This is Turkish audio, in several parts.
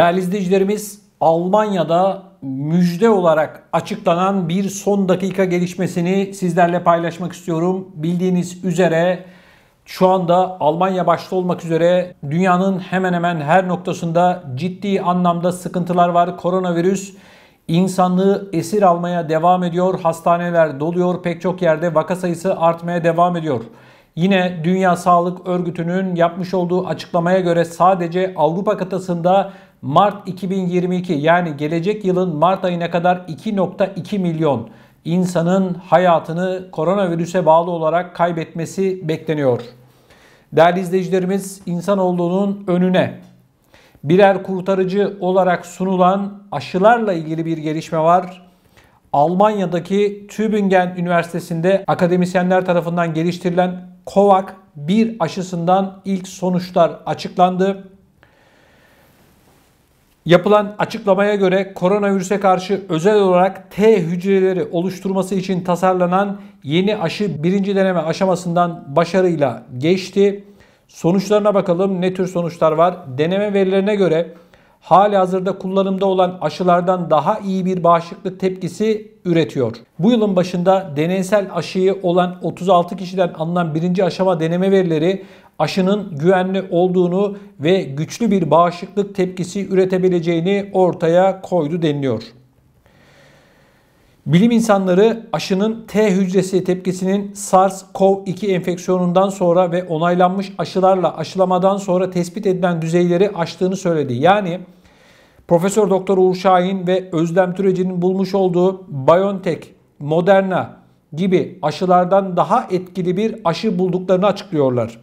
Değerli izleyicilerimiz Almanya'da müjde olarak açıklanan bir son dakika gelişmesini sizlerle paylaşmak istiyorum. Bildiğiniz üzere şu anda Almanya başta olmak üzere dünyanın hemen hemen her noktasında ciddi anlamda sıkıntılar var. Koronavirüs insanlığı esir almaya devam ediyor. Hastaneler doluyor. Pek çok yerde vaka sayısı artmaya devam ediyor. Yine Dünya Sağlık Örgütü'nün yapmış olduğu açıklamaya göre sadece Avrupa kıtasında Mart 2022 yani gelecek yılın Mart ayına kadar 2.2 milyon insanın hayatını koronavirüse bağlı olarak kaybetmesi bekleniyor. Değerli izleyicilerimiz insanoğlunun önüne birer kurtarıcı olarak sunulan aşılarla ilgili bir gelişme var. Almanya'daki Tübingen Üniversitesi'nde akademisyenler tarafından geliştirilen COVAX bir aşısından ilk sonuçlar açıklandı. Yapılan açıklamaya göre koronavirüse karşı özel olarak T hücreleri oluşturması için tasarlanan yeni aşı birinci deneme aşamasından başarıyla geçti. Sonuçlarına bakalım ne tür sonuçlar var. Deneme verilerine göre hali hazırda kullanımda olan aşılardan daha iyi bir bağışıklık tepkisi üretiyor. Bu yılın başında deneysel aşıyı olan 36 kişiden alınan birinci aşama deneme verileri aşının güvenli olduğunu ve güçlü bir bağışıklık tepkisi üretebileceğini ortaya koydu deniliyor. Bilim insanları aşının T hücresi tepkisinin SARS-CoV-2 enfeksiyonundan sonra ve onaylanmış aşılarla aşılamadan sonra tespit edilen düzeyleri aştığını söyledi. Yani Profesör Doktor Uğur Şahin ve Özlem Türeci'nin bulmuş olduğu BioNTech, Moderna gibi aşılardan daha etkili bir aşı bulduklarını açıklıyorlar.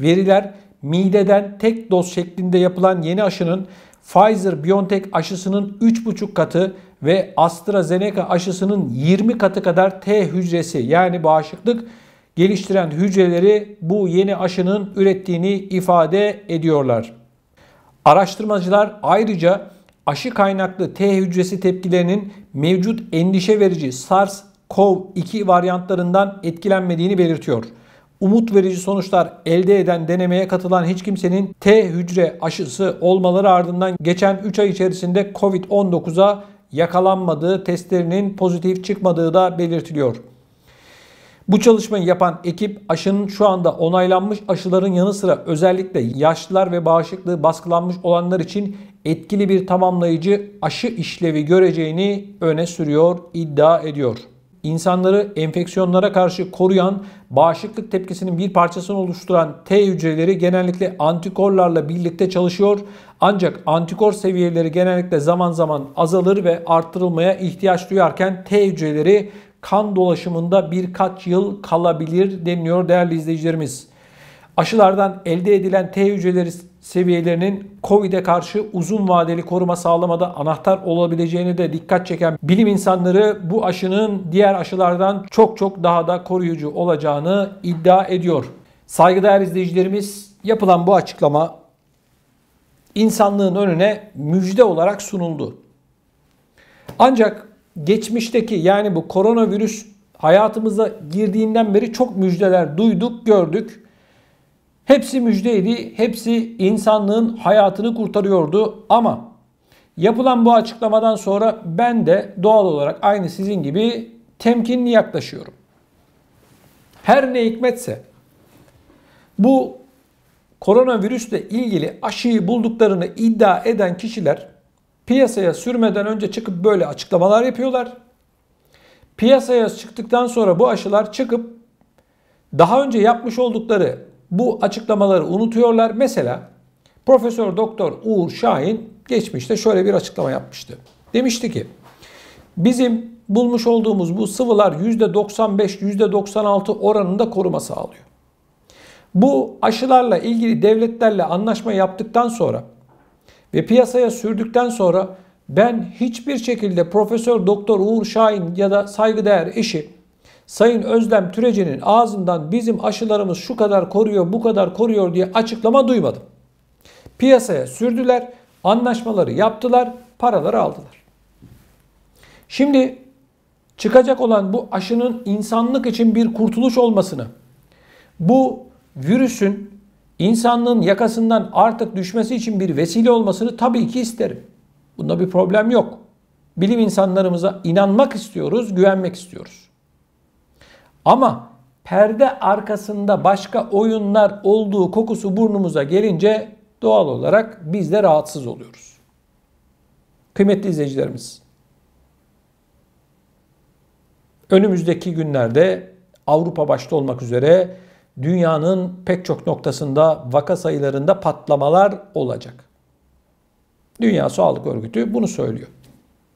Veriler mideden tek doz şeklinde yapılan yeni aşının Pfizer-BioNTech aşısının 3,5 katı ve AstraZeneca aşısının 20 katı kadar T hücresi yani bağışıklık geliştiren hücreleri bu yeni aşının ürettiğini ifade ediyorlar. Araştırmacılar ayrıca aşı kaynaklı T hücresi tepkilerinin mevcut endişe verici SARS-CoV-2 varyantlarından etkilenmediğini belirtiyor. Umut verici sonuçlar elde eden denemeye katılan hiç kimsenin T hücre aşısı olmaları ardından geçen 3 ay içerisinde COVID-19'a yakalanmadığı, testlerinin pozitif çıkmadığı da belirtiliyor. Bu çalışmayı yapan ekip aşının şu anda onaylanmış aşıların yanı sıra özellikle yaşlılar ve bağışıklığı baskılanmış olanlar için etkili bir tamamlayıcı aşı işlevi göreceğini öne sürüyor, iddia ediyor insanları enfeksiyonlara karşı koruyan, bağışıklık tepkisinin bir parçasını oluşturan T hücreleri genellikle antikorlarla birlikte çalışıyor. Ancak antikor seviyeleri genellikle zaman zaman azalır ve arttırılmaya ihtiyaç duyarken T hücreleri kan dolaşımında birkaç yıl kalabilir deniliyor değerli izleyicilerimiz. Aşılardan elde edilen T hücreleri seviyelerinin Covid'e karşı uzun vadeli koruma sağlamada anahtar olabileceğini de dikkat çeken bilim insanları bu aşının diğer aşılardan çok çok daha da koruyucu olacağını iddia ediyor. Saygıdeğer izleyicilerimiz yapılan bu açıklama insanlığın önüne müjde olarak sunuldu. Ancak geçmişteki yani bu koronavirüs hayatımıza girdiğinden beri çok müjdeler duyduk, gördük. Hepsi müjdeydi, hepsi insanlığın hayatını kurtarıyordu ama yapılan bu açıklamadan sonra ben de doğal olarak aynı sizin gibi temkinli yaklaşıyorum. Her ne hikmetse bu koronavirüsle ilgili aşıyı bulduklarını iddia eden kişiler piyasaya sürmeden önce çıkıp böyle açıklamalar yapıyorlar. Piyasaya çıktıktan sonra bu aşılar çıkıp daha önce yapmış oldukları bu açıklamaları unutuyorlar. Mesela Profesör Doktor Uğur Şahin geçmişte şöyle bir açıklama yapmıştı. Demişti ki bizim bulmuş olduğumuz bu sıvılar %95-%96 oranında koruma sağlıyor. Bu aşılarla ilgili devletlerle anlaşma yaptıktan sonra ve piyasaya sürdükten sonra ben hiçbir şekilde Profesör Doktor Uğur Şahin ya da saygıdeğer eşi Sayın Özlem Türeci'nin ağzından bizim aşılarımız şu kadar koruyor, bu kadar koruyor diye açıklama duymadım. Piyasaya sürdüler, anlaşmaları yaptılar, paraları aldılar. Şimdi çıkacak olan bu aşının insanlık için bir kurtuluş olmasını, bu virüsün insanlığın yakasından artık düşmesi için bir vesile olmasını tabii ki isterim. Bunda bir problem yok. Bilim insanlarımıza inanmak istiyoruz, güvenmek istiyoruz. Ama perde arkasında başka oyunlar olduğu kokusu burnumuza gelince doğal olarak biz de rahatsız oluyoruz. Kıymetli izleyicilerimiz, önümüzdeki günlerde Avrupa başta olmak üzere dünyanın pek çok noktasında vaka sayılarında patlamalar olacak. Dünya Sağlık Örgütü bunu söylüyor.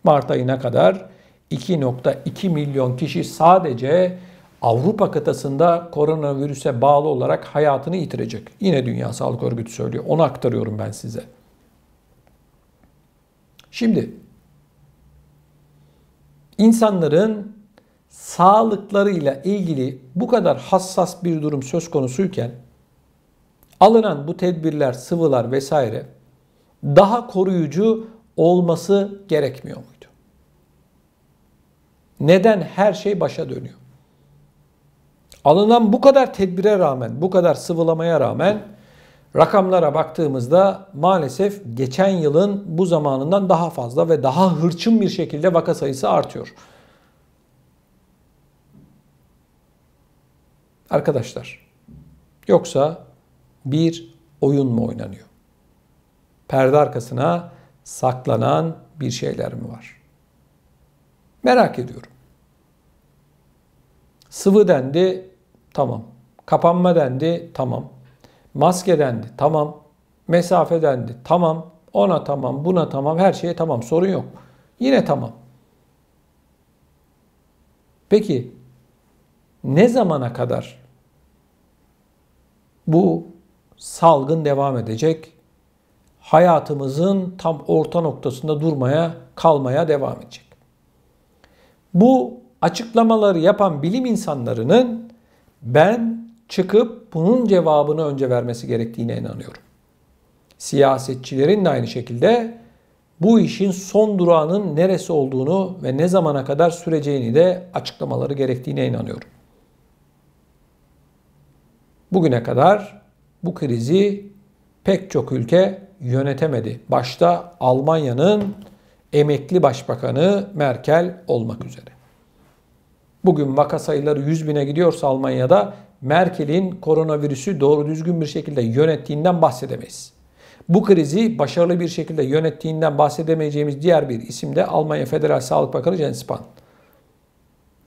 Mart ayına kadar 2.2 milyon kişi sadece Avrupa kıtasında koronavirüse bağlı olarak hayatını yitirecek. Yine Dünya Sağlık Örgütü söylüyor. Onu aktarıyorum ben size. Şimdi insanların sağlıklarıyla ilgili bu kadar hassas bir durum söz konusuyken alınan bu tedbirler, sıvılar vesaire daha koruyucu olması gerekmiyor muydu? Neden her şey başa dönüyor? Alınan bu kadar tedbire rağmen, bu kadar sıvılamaya rağmen rakamlara baktığımızda maalesef geçen yılın bu zamanından daha fazla ve daha hırçın bir şekilde vaka sayısı artıyor. Arkadaşlar, yoksa bir oyun mu oynanıyor? Perde arkasına saklanan bir şeyler mi var? Merak ediyorum. Sıvı dendi, Tamam. Kapanma dendi. Tamam. Maske dendi. Tamam. Mesafe dendi. Tamam. Ona tamam, buna tamam, her şeye tamam. Sorun yok. Yine tamam. Peki ne zamana kadar bu salgın devam edecek? Hayatımızın tam orta noktasında durmaya, kalmaya devam edecek. Bu açıklamaları yapan bilim insanlarının ben çıkıp bunun cevabını önce vermesi gerektiğine inanıyorum. Siyasetçilerin de aynı şekilde bu işin son durağının neresi olduğunu ve ne zamana kadar süreceğini de açıklamaları gerektiğine inanıyorum. Bugüne kadar bu krizi pek çok ülke yönetemedi. Başta Almanya'nın emekli başbakanı Merkel olmak üzere. Bugün vaka sayıları 100 bine gidiyorsa Almanya'da Merkel'in koronavirüsü doğru düzgün bir şekilde yönettiğinden bahsedemeyiz. Bu krizi başarılı bir şekilde yönettiğinden bahsedemeyeceğimiz diğer bir isim de Almanya Federal Sağlık Bakanı Jens Spahn.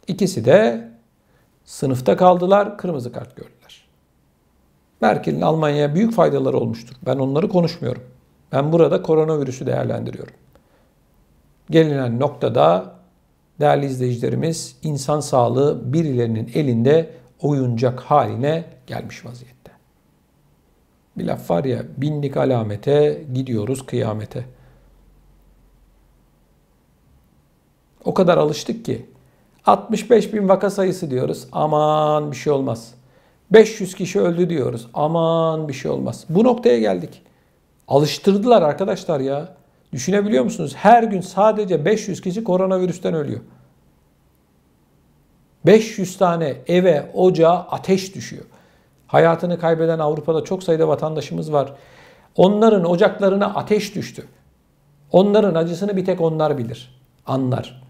İkisi de sınıfta kaldılar, kırmızı kart gördüler. Merkel'in Almanya'ya büyük faydaları olmuştur. Ben onları konuşmuyorum. Ben burada koronavirüsü değerlendiriyorum. Gelinen noktada değerli izleyicilerimiz insan sağlığı birilerinin elinde oyuncak haline gelmiş vaziyette. Bir laf var ya binlik alamete gidiyoruz kıyamete. O kadar alıştık ki 65 bin vaka sayısı diyoruz aman bir şey olmaz. 500 kişi öldü diyoruz aman bir şey olmaz. Bu noktaya geldik. Alıştırdılar arkadaşlar ya. Düşünebiliyor musunuz? Her gün sadece 500 kişi koronavirüsten ölüyor. 500 tane eve, ocağa ateş düşüyor. Hayatını kaybeden Avrupa'da çok sayıda vatandaşımız var. Onların ocaklarına ateş düştü. Onların acısını bir tek onlar bilir, anlar.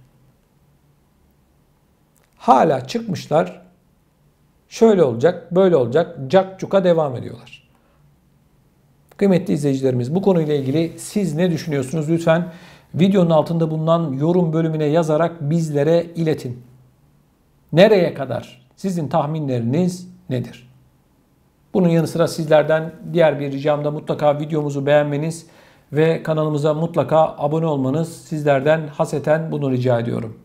Hala çıkmışlar, şöyle olacak, böyle olacak, cakcuka devam ediyorlar. Kıymetli izleyicilerimiz bu konuyla ilgili siz ne düşünüyorsunuz? Lütfen videonun altında bulunan yorum bölümüne yazarak bizlere iletin. Nereye kadar sizin tahminleriniz nedir? Bunun yanı sıra sizlerden diğer bir ricam da mutlaka videomuzu beğenmeniz ve kanalımıza mutlaka abone olmanız sizlerden haseten bunu rica ediyorum.